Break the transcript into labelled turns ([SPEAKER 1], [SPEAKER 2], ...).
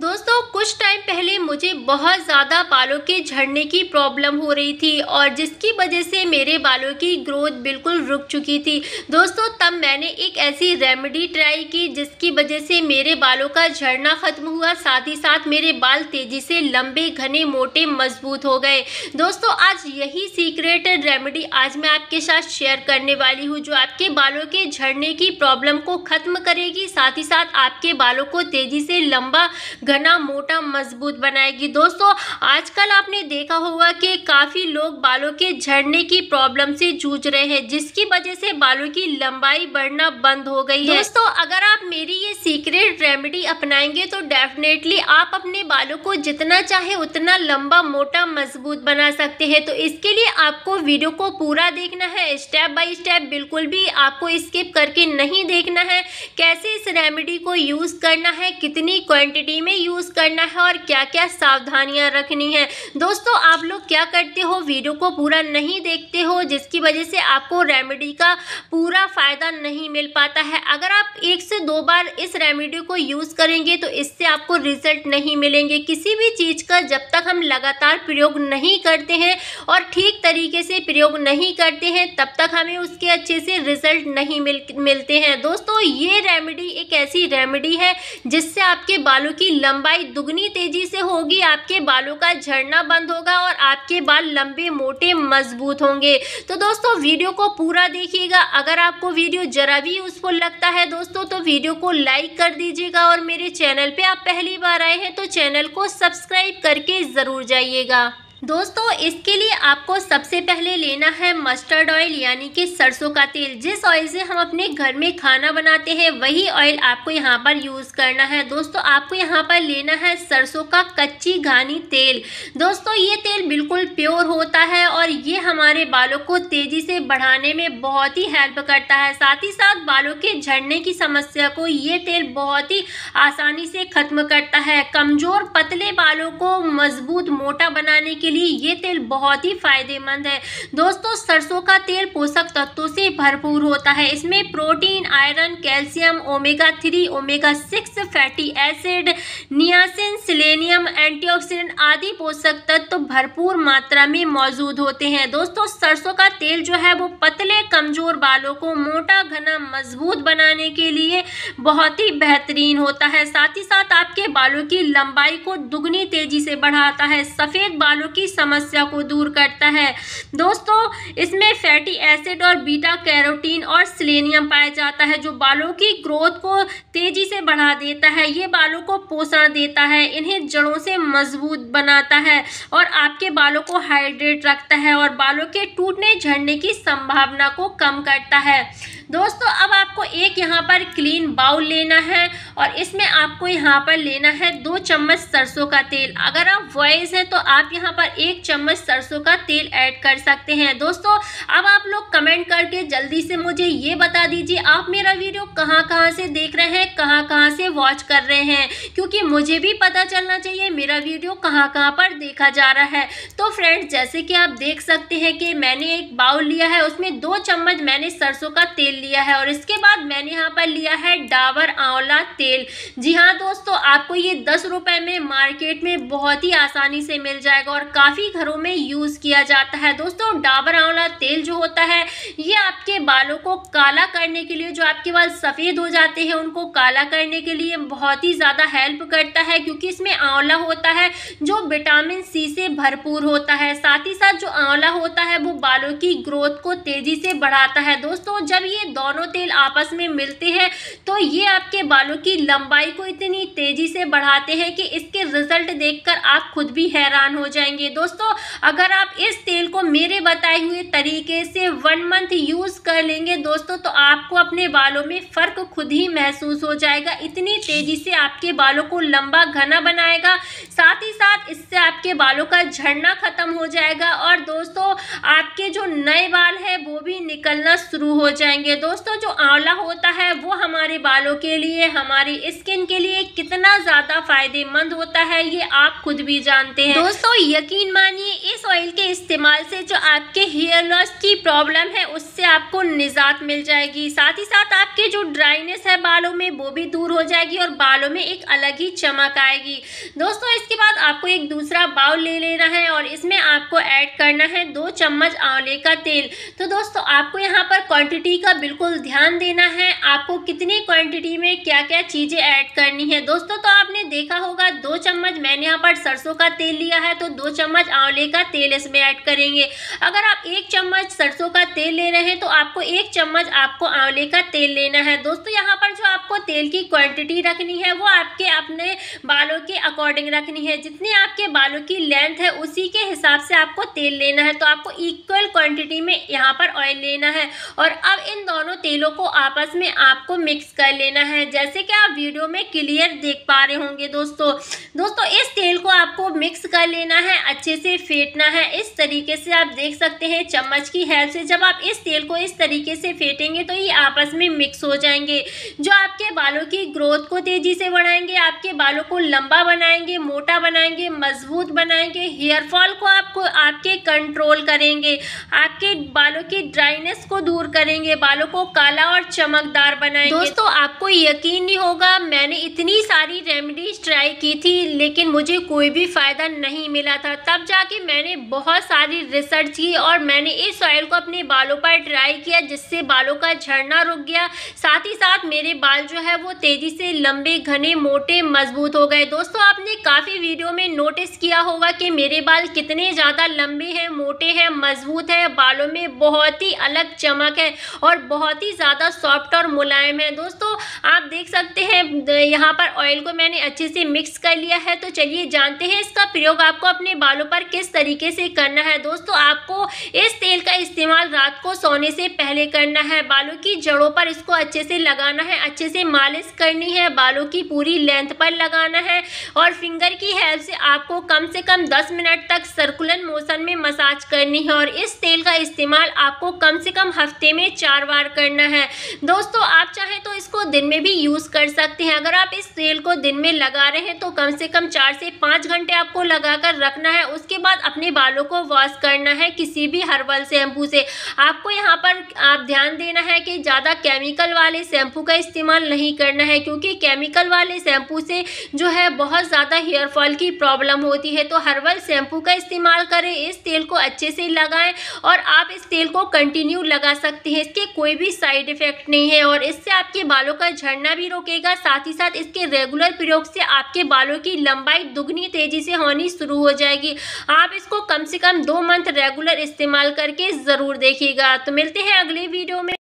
[SPEAKER 1] दोस्तों कुछ टाइम पहले मुझे बहुत ज़्यादा बालों के झड़ने की प्रॉब्लम हो रही थी और जिसकी वजह से मेरे बालों की ग्रोथ बिल्कुल रुक चुकी थी दोस्तों तब मैंने एक ऐसी रेमेडी ट्राई की जिसकी वजह से मेरे बालों का झड़ना ख़त्म हुआ साथ ही साथ मेरे बाल तेज़ी से लंबे घने मोटे मजबूत हो गए दोस्तों आज यही सीक्रेट रेमेडी आज मैं आपके साथ शेयर करने वाली हूँ जो आपके बालों के झड़ने की प्रॉब्लम को ख़त्म करेगी साथ ही साथ आपके बालों को तेज़ी से लंबा घना मोटा मजबूत बनाएगी दोस्तों आजकल आपने देखा होगा कि काफ़ी लोग बालों के झड़ने की प्रॉब्लम से जूझ रहे हैं जिसकी वजह से बालों की लंबाई बढ़ना बंद हो गई है दोस्तों अगर आप मेरी ये सीक्रेट रेमेडी अपनाएंगे तो डेफिनेटली आप अपने बालों को जितना चाहे उतना लंबा मोटा मजबूत बना सकते हैं तो इसके लिए आपको वीडियो को पूरा देखना है स्टेप बाय स्टेप बिल्कुल भी आपको स्किप करके नहीं देखना है कैसे इस रेमेडी को यूज़ करना है कितनी क्वांटिटी में यूज़ करना है और क्या क्या सावधानियाँ रखनी है दोस्तों आप लोग क्या करते हो वीडियो को पूरा नहीं देखते हो जिसकी वजह से आपको रेमेडी का पूरा फ़ायदा नहीं मिल पाता है अगर आप एक से दो बार इस रेमेडी को यूज़ करेंगे तो इससे आपको रिजल्ट नहीं मिलेंगे किसी भी चीज़ का जब तक हम लगातार प्रयोग नहीं करते हैं और ठीक तरीके से प्रयोग नहीं करते हैं तब तक हमें उसके अच्छे से रिजल्ट नहीं मिल मिलते हैं दोस्तों ये रेमेडी एक ऐसी रेमेडी है जिससे आपके बालों की लग लंबाई दुगनी तेजी से होगी आपके बालों का झड़ना बंद होगा और आपके बाल लंबे मोटे मजबूत होंगे तो दोस्तों वीडियो को पूरा देखिएगा अगर आपको वीडियो जरा भी यूज़फुल लगता है दोस्तों तो वीडियो को लाइक कर दीजिएगा और मेरे चैनल पर आप पहली बार आए हैं तो चैनल को सब्सक्राइब करके ज़रूर जाइएगा दोस्तों इसके लिए आपको सबसे पहले लेना है मस्टर्ड ऑयल यानी कि सरसों का तेल जिस ऑयल से हम अपने घर में खाना बनाते हैं वही ऑयल आपको यहाँ पर यूज़ करना है दोस्तों आपको यहाँ पर लेना है सरसों का कच्ची घानी तेल दोस्तों ये तेल बिल्कुल प्योर होता है और ये हमारे बालों को तेज़ी से बढ़ाने में बहुत ही हेल्प करता है साथ ही साथ बालों के झड़ने की समस्या को ये तेल बहुत ही आसानी से ख़त्म करता है कमज़ोर पतले बालों को मजबूत मोटा बनाने के लिए ये तेल बहुत ही फायदेमंद है दोस्तों सरसों का तेल पोषक तत्वों से भरपूर होता है इसमें protein iron calcium omega three omega six fatty acid niacin selenium antioxidant आदि पोषक तत्व भरपूर मात्रा में मौजूद होते हैं दोस्तों सरसों का तेल जो है वो पतले कमजोर बालों को मोटा घना मजबूत बनाने के लिए बहुत ही बेहतरीन होता है साथ ही साथ आपके बालों की लंबाई को दुगनी तेजी से बढ़ाता है सफ़ेद बालों की की समस्या को दूर करता है दोस्तों इसमें फैटी एसिड और बीटा कैरोटीन और सिलेनियम पाया जाता है जो बालों की ग्रोथ को तेजी से बढ़ा देता है ये बालों को पोषण देता है इन्हें जड़ों से मजबूत बनाता है और आपके बालों को हाइड्रेट रखता है और बालों के टूटने झड़ने की संभावना को कम करता है दोस्तों अब आपको एक यहाँ पर क्लीन बाउल लेना है और इसमें आपको यहाँ पर लेना है दो चम्मच सरसों का तेल अगर आप वॉइस हैं तो आप यहाँ पर एक चम्मच सरसों का तेल ऐड कर सकते हैं दोस्तों अब आप लोग कमेंट करके जल्दी से मुझे ये बता दीजिए आप मेरा वीडियो कहाँ कहाँ से देख रहे हैं कहाँ कहाँ से वॉच कर रहे हैं क्योंकि मुझे भी पता चलना चाहिए मेरा वीडियो कहाँ कहाँ पर देखा जा रहा है तो फ्रेंड्स जैसे कि आप देख सकते हैं कि मैंने एक बाउल लिया है उसमें दो चम्मच मैंने सरसों का तेल लिया है और इसके बाद मैंने यहाँ पर लिया है डाबर आंवला तेल जी हाँ दोस्तों आपको ये दस रुपए में मार्केट में बहुत ही आसानी से मिल जाएगा और काफ़ी घरों में यूज़ किया जाता है दोस्तों डाबर आंवला तेल जो होता है ये आपके बालों को काला करने के लिए जो आपके बाल सफ़ेद हो जाते हैं उनको काला करने के लिए बहुत ही ज़्यादा हेल्प करता है क्योंकि इसमें आंवला होता है जो विटामिन सी से भरपूर होता है साथ ही साथ जो आंवला होता है वो बालों की ग्रोथ को तेज़ी से बढ़ाता है दोस्तों जब ये दोनों तेल आपस में मिलते हैं तो ये आपके बालों की लंबाई को इतनी तेज़ी से बढ़ाते हैं कि इसके रिजल्ट देखकर आप खुद भी हैरान हो जाएंगे दोस्तों अगर आप इस तेल को मेरे बताए हुए तरीके से वन मंथ यूज़ कर लेंगे दोस्तों तो आपको अपने बालों में फ़र्क खुद ही महसूस हो जाएगा इतनी तेज़ी से आपके बालों को लंबा घना बनाएगा साथ ही साथ इससे आपके बालों का झड़ना ख़त्म हो जाएगा और दोस्तों आपके जो नए बाल हैं वो भी निकलना शुरू हो जाएंगे दोस्तों जो आंवला होता है वो हमारे बालों के लिए हमारी स्किन के लिए कितना ज़्यादा फायदेमंद होता है ये आप खुद भी जानते हैं दोस्तों यकीन मानिए इस ऑयल के इस्तेमाल से जो आपके हेयर लॉस की प्रॉब्लम है उससे आपको निजात मिल जाएगी साथ ही साथ आपके जो ड्राइनेस है बालों में वो भी दूर हो जाएगी और बालों में एक अलग ही चमक आएगी दोस्तों इसके बाद आपको एक दूसरा बाउल ले लेना है और इसमें आपको ऐड करना है दो चम्मच आंवले का तेल तो दोस्तों आपको यहाँ पर क्वांटिटी का बिल्कुल ध्यान देना है आपको कितनी क्वांटिटी में क्या क्या चीज़ें ऐड करनी है दोस्तों तो आपने देखा होगा दो चम्मच मैंने यहाँ पर सरसों का तेल लिया है तो दो चम्मच आंवले का तेल इसमें ऐड करेंगे अगर आप एक चम्मच सरसों का तेल ले रहे हैं तो आपको एक चम्मच आपको आंवले का तेल लेना है दोस्तों यहाँ पर जो आपको तेल की क्वान्टिटी रखनी है वो आपके अपने बालों के अकॉर्डिंग रखनी है जितनी आपके बालों की लेंथ है उसी के हिसाब से आपको तेल लेना है तो आपको इक्वल क्वान्टिटी में यहाँ पर ऑयल लेना है और अब इन दोनों दोनों तेलों को आपस में आपको मिक्स कर लेना है जैसे कि आप वीडियो में क्लियर देख पा रहे होंगे दोस्तों दोस्तों इस तेल को आपको मिक्स कर लेना है अच्छे से फेंटना है इस तरीके से आप देख सकते हैं चम्मच की हेल्प से जब आप इस तेल को इस तरीके से फेंटेंगे तो ये आपस में मिक्स हो जाएंगे जो आपके बालों की ग्रोथ को तेज़ी से बढ़ाएंगे आपके बालों को लंबा बनाएंगे मोटा बनाएंगे मजबूत बनाएंगे हेयरफॉल को आपको आपके कंट्रोल करेंगे आपके बालों की ड्राइनेस को दूर करेंगे बालों बालों को काला और चमकदार बनाएंगे दोस्तों आपको यकीन नहीं होगा मैंने इतनी सारी रेमेडीज ट्राई की थी लेकिन मुझे कोई भी फायदा नहीं मिला था तब जाके मैंने बहुत सारी रिसर्च की और मैंने इस ऑयल को अपने बालों पर ट्राई किया जिससे बालों का झड़ना रुक गया साथ ही साथ मेरे बाल जो है वो तेजी से लंबे घने मोटे मजबूत हो गए दोस्तों आपने काफ़ी वीडियो में नोटिस किया होगा कि मेरे बाल कितने ज़्यादा लंबे हैं मोटे हैं मजबूत है बालों में बहुत ही अलग चमक है और बहुत ही ज़्यादा सॉफ्ट और मुलायम है दोस्तों आप देख सकते हैं यहाँ पर ऑयल को मैंने अच्छे से मिक्स कर लिया है तो चलिए जानते हैं इसका प्रयोग आपको अपने बालों पर किस तरीके से करना है दोस्तों आपको इस तेल का इस्तेमाल रात को सोने से पहले करना है बालों की जड़ों पर इसको अच्छे से लगाना है अच्छे से मालिश करनी है बालों की पूरी लेंथ पर लगाना है और फिंगर की हेल्प से आपको कम से कम दस मिनट तक सर्कुलर मोशन में मसाज करनी है और इस तेल का इस्तेमाल आपको कम से कम हफ्ते में चार बार करना है दोस्तों आप चाहें तो इसको दिन में भी यूज़ कर सकते हैं अगर आप इस तेल को दिन में लगा रहे हैं तो कम से कम चार से पाँच घंटे आपको लगाकर रखना है उसके बाद अपने बालों को वॉश करना है किसी भी हर्बल शैम्पू से आपको यहाँ पर आप ध्यान देना है कि ज़्यादा केमिकल वाले शैम्पू का इस्तेमाल नहीं करना है क्योंकि केमिकल वाले शैम्पू से जो है बहुत ज़्यादा हेयर फॉल की प्रॉब्लम होती है तो हर्बल शैम्पू का इस्तेमाल करें इस तेल को अच्छे से लगाएं और आप इस तेल को कंटिन्यू लगा सकते हैं इसके कोई भी साइड इफ़ेक्ट नहीं है और इससे आपके बालों का झड़ना भी रोकेगा साथ ही साथ इसके रेगुलर प्रयोग से आपके बालों की लंबाई दुगनी तेजी से होनी शुरू हो जाएगी आप इसको कम से कम दो मंथ रेगुलर इस्तेमाल करके ज़रूर देखिएगा तो मिलते हैं अगले वीडियो में